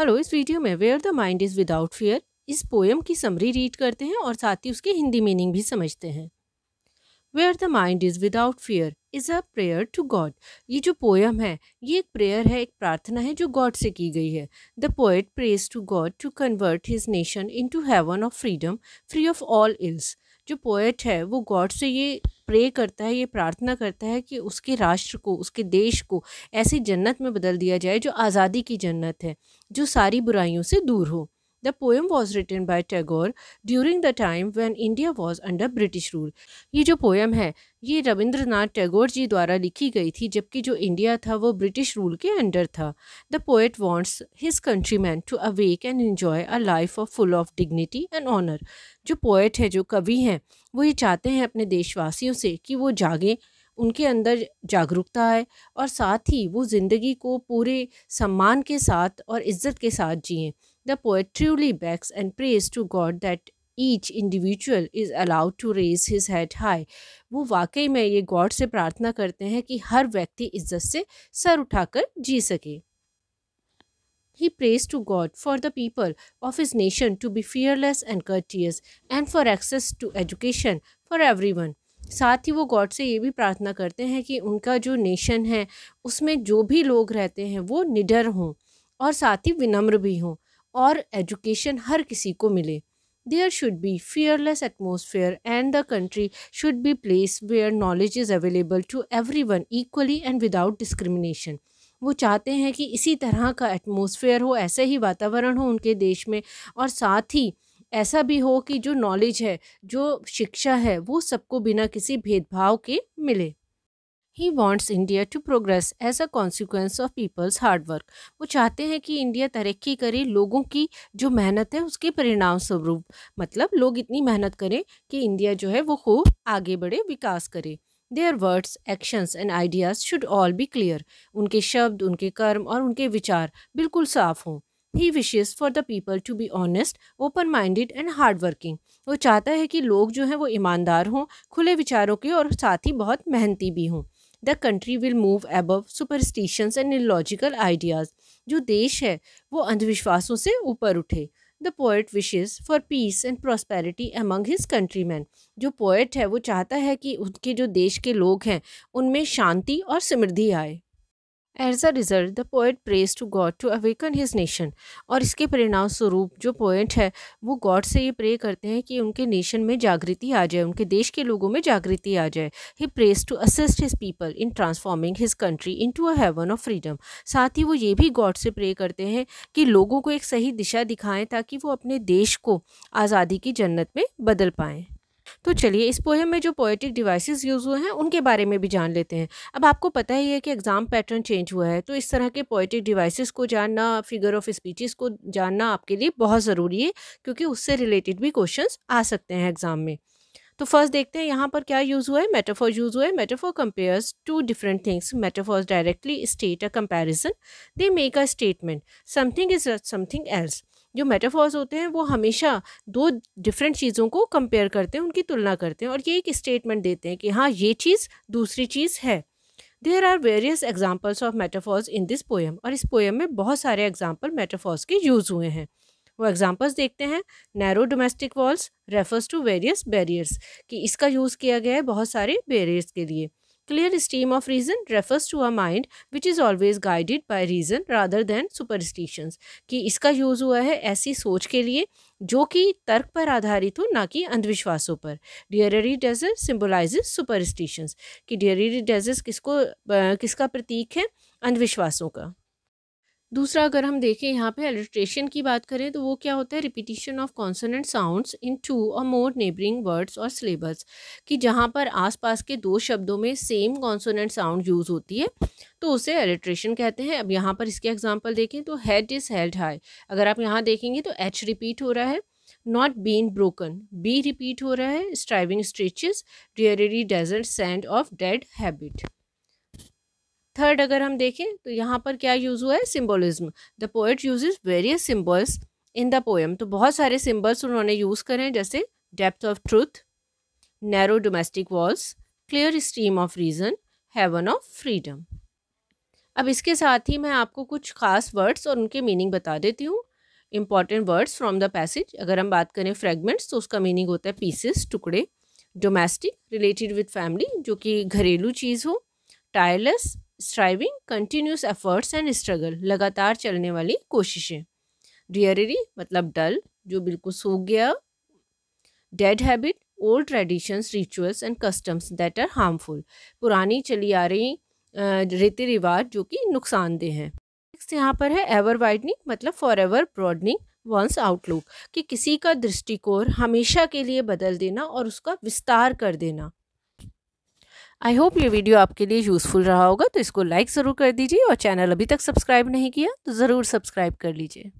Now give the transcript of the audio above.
Hello इस video में where the mind is without fear इस पोएम की समरी रीड करते हैं और साथ ही उसके हिंदी मीनिंग भी समझते हैं where the mind is without fear is a prayer to God ये जो पोएम है ये एक प्रेयर है एक प्रार्थना है जो गॉड से की गई है the poet prays to God to convert his nation into heaven of freedom free of all ills जो पोएट है वो गॉड से ये प्रे करता है ये प्रार्थना करता है कि उसके राष्ट्र को उसके देश को ऐसी जन्नत में बदल दिया जाए जो आज़ादी की जन्नत है जो सारी बुराइयों से दूर हो The poem was written by Tagore during the time when India was under British rule. ये जो poem है ये रविंद्रनाथ टैगोर जी द्वारा लिखी गई थी जबकि जो इंडिया था वो ब्रिटिश रूल के अंडर था the poet wants his man to awake and enjoy a life of full of dignity and honour जो पोएट है जो कवि हैं वो ये चाहते हैं अपने देशवासियों से कि वो जागें उनके अंदर जागरूकता है और साथ ही वो ज़िंदगी को पूरे सम्मान के साथ और इज़्ज़त के साथ जिये The poet truly begs and prays to God that each individual is allowed to raise his head high वो वाकई में ये गॉड से प्रार्थना करते हैं कि हर व्यक्ति इज्जत से सर उठाकर जी सके He prays to God for the people of his nation to be fearless and courteous and for access to education for everyone. साथ ही वो गॉड से ये भी प्रार्थना करते हैं कि उनका जो नेशन है उसमें जो भी लोग रहते हैं वो निडर हों और साथ ही विनम्र भी हों और एजुकेशन हर किसी को मिले there should be fearless atmosphere and the country should be place where knowledge is available to everyone equally and without discrimination वो चाहते हैं कि इसी तरह का एटमोसफेयर हो ऐसे ही वातावरण हो उनके देश में और साथ ही ऐसा भी हो कि जो नॉलेज है जो शिक्षा है वो सबको बिना किसी भेदभाव के मिले he wants India to progress as a consequence of people's work. वो चाहते हैं कि इंडिया तरक्की करे लोगों की जो मेहनत है उसके परिणाम स्वरूप मतलब लोग इतनी मेहनत करें कि इंडिया जो है वो खूब आगे बढ़े विकास करे their words actions and ideas should all be clear उनके शब्द उनके कर्म और उनके विचार बिल्कुल साफ हों he wishes for the people to be honest open minded and hard working वो चाहता है कि लोग जो हैं वो ईमानदार हों खुले विचारों के और साथ ही बहुत मेहनती भी हों the country will move above superstitions and illogical ideas जो देश है वो अंधविश्वासों से ऊपर उठे the poet wishes for peace and prosperity among his countryman जो पोएट है वो चाहता है कि उनके जो देश के लोग हैं उनमें शांति और समृद्धि आए as a result the poet prays to God to awaken his nation और इसके परिणाम स्वरूप जो पोएट है वो गॉड से ये प्रे करते हैं कि उनके नेशन में जागृति आ जाए उनके देश के लोगों में जागृति आ जाए he prays to assist his people in transforming his country into a heaven of freedom साथ ही वो ये भी गॉड से प्रे करते हैं कि लोगों को एक सही दिशा दिखाएं ताकि वो अपने देश को आज़ादी की जन्नत में बदल पाएँ तो चलिए इस पोएम में जो पोएटिक डिवाइसेस यूज़ हुए हैं उनके बारे में भी जान लेते हैं अब आपको पता ही है कि एग्ज़ाम पैटर्न चेंज हुआ है तो इस तरह के पोएटिक डिवाइसेस को जानना फिगर ऑफ स्पीचेस को जानना आपके लिए बहुत ज़रूरी है क्योंकि उससे रिलेटेड भी क्वेश्चन आ सकते हैं एग्ज़ाम में तो फर्स्ट देखते हैं यहाँ पर क्या यूज़ हुआ है मेटाफॉर यूज़ हुआ है metaphor compares two different things metaphors directly state a comparison they make a statement something is something else जो मेटाफॉर्स होते हैं वो हमेशा दो डिफरेंट चीज़ों को कंपेयर करते हैं उनकी तुलना करते हैं और ये एक स्टेटमेंट देते हैं कि हाँ ये चीज़ दूसरी चीज़ है there are various examples of metaphors in this poem और इस पोएम में बहुत सारे एग्जाम्पल मेटाफॉर्स के यूज़ हुए हैं वो एग्जाम्पल्स देखते हैं narrow domestic walls refers to various barriers कि इसका यूज़ किया गया है बहुत सारे बैरियर्स के लिए clear stream of reason refers to our mind which is always guided by reason rather than superstitions कि इसका यूज़ हुआ है ऐसी सोच के लिए जो कि तर्क पर आधारित हो ना कि अंधविश्वासों पर डियररी डेजर्ट सिम्बोलाइज सुपरस्टिशंस कि डियररी डेजर्ट किसको किसका प्रतीक है अंधविश्वासों का दूसरा अगर हम देखें यहाँ पे एलिट्रेशन की बात करें तो वो क्या होता है repetition of consonant sounds in two or more neighbouring words or syllables कि जहाँ पर आसपास के दो शब्दों में सेम कॉन्सोनेंट साउंड यूज़ होती है तो उसे एलिट्रेशन कहते हैं अब यहाँ पर इसके एग्जाम्पल देखें तो हेड इज़ हेल्ड हाई अगर आप यहाँ देखेंगे तो एच रिपीट हो रहा है not been broken B repeat हो रहा है striving stretches dreary desert sand of dead habit third अगर हम देखें तो यहाँ पर क्या यूज़ हुआ है symbolism the poet uses various symbols in the poem तो बहुत सारे सिम्बल्स उन्होंने यूज़ करे हैं जैसे depth of truth narrow domestic walls clear stream of reason heaven of freedom अब इसके साथ ही मैं आपको कुछ खास वर्ड्स और उनके मीनिंग बता देती हूँ important words from the passage अगर हम बात करें फ्रेगमेंट्स तो उसका मीनिंग होता है पीसेस टुकड़े डोमेस्टिक रिलेटेड विद फैमिली जो कि घरेलू चीज़ हो tireless striving continuous efforts and struggle लगातार चलने वाली कोशिशें डियरेरी मतलब डल जो बिल्कुल सो गया dead habit old traditions rituals and customs that are harmful पुरानी चली आ रही रीति रिवाज जो कि नुकसानदेह हैं नेक्स्ट यहाँ पर है एवर वाइडनिंग मतलब for ever broadening one's outlook कि किसी का दृष्टिकोण हमेशा के लिए बदल देना और उसका विस्तार कर देना आई होप ये वीडियो आपके लिए यूज़फुल रहा होगा तो इसको लाइक ज़रूर कर दीजिए और चैनल अभी तक सब्सक्राइब नहीं किया तो ज़रूर सब्सक्राइब कर लीजिए